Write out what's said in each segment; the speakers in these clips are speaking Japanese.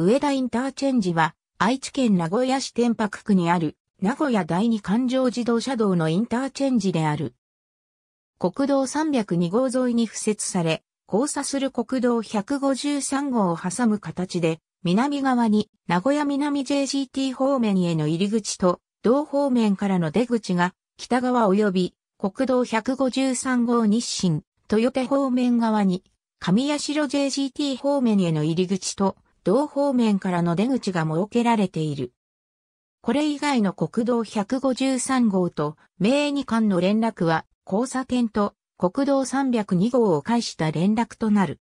上田インターチェンジは、愛知県名古屋市天白区にある、名古屋第二環状自動車道のインターチェンジである。国道302号沿いに付設され、交差する国道153号を挟む形で、南側に名古屋南 JCT 方面への入り口と、同方面からの出口が、北側及び国道153号日清、豊手方面側に、上社 JCT 方面への入り口と、同方面からの出口が設けられている。これ以外の国道153号と名二間の連絡は交差点と国道302号を介した連絡となる。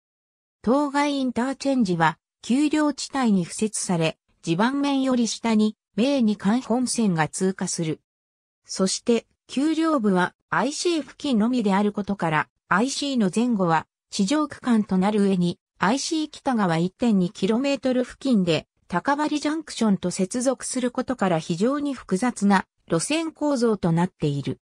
当該インターチェンジは丘陵地帯に付設され、地盤面より下に名二間本線が通過する。そして丘陵部は IC 付近のみであることから IC の前後は地上区間となる上に IC 北側 1.2km 付近で高張ジャンクションと接続することから非常に複雑な路線構造となっている。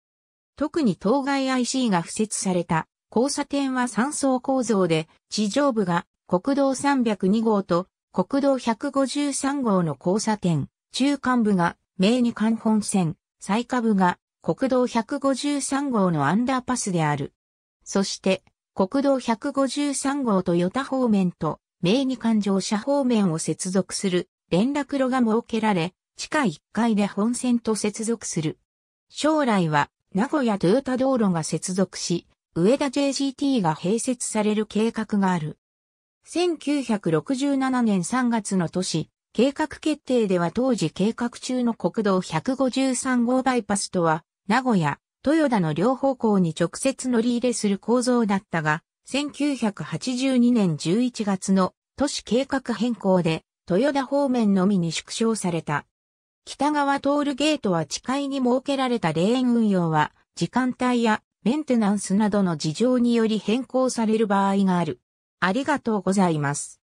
特に当該 IC が付設された交差点は3層構造で地上部が国道302号と国道153号の交差点、中間部が名二関本線、最下部が国道153号のアンダーパスである。そして国道153号と与田方面と、名義環状車方面を接続する連絡路が設けられ、地下1階で本線と接続する。将来は、名古屋トヨタ道路が接続し、上田 JGT が併設される計画がある。1967年3月の都市、計画決定では当時計画中の国道153号バイパスとは、名古屋、豊田の両方向に直接乗り入れする構造だったが、1982年11月の都市計画変更で、豊田方面のみに縮小された。北側通るゲートは地下に設けられたレーン運用は、時間帯やメンテナンスなどの事情により変更される場合がある。ありがとうございます。